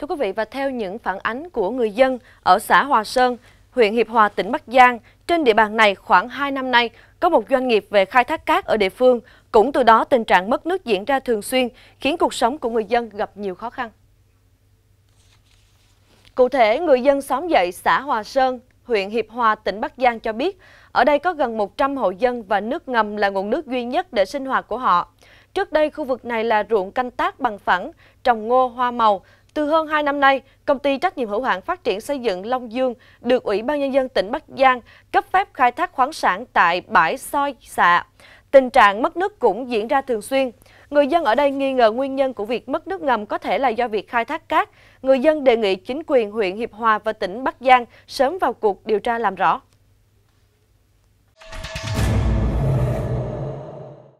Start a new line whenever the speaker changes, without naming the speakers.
Thưa quý vị và theo những phản ánh của người dân ở xã Hòa Sơn, huyện Hiệp Hòa, tỉnh Bắc Giang, trên địa bàn này khoảng 2 năm nay, có một doanh nghiệp về khai thác cát ở địa phương. Cũng từ đó tình trạng mất nước diễn ra thường xuyên, khiến cuộc sống của người dân gặp nhiều khó khăn. Cụ thể, người dân xóm dậy xã Hòa Sơn, huyện Hiệp Hòa, tỉnh Bắc Giang cho biết, ở đây có gần 100 hộ dân và nước ngầm là nguồn nước duy nhất để sinh hoạt của họ. Trước đây, khu vực này là ruộng canh tác bằng phẳng, trồng ngô, hoa màu, từ hơn 2 năm nay, công ty trách nhiệm hữu hạn phát triển xây dựng Long Dương được Ủy ban Nhân dân tỉnh Bắc Giang cấp phép khai thác khoáng sản tại bãi soi xạ. Tình trạng mất nước cũng diễn ra thường xuyên. Người dân ở đây nghi ngờ nguyên nhân của việc mất nước ngầm có thể là do việc khai thác cát. Người dân đề nghị chính quyền huyện Hiệp Hòa và tỉnh Bắc Giang sớm vào cuộc điều tra làm rõ.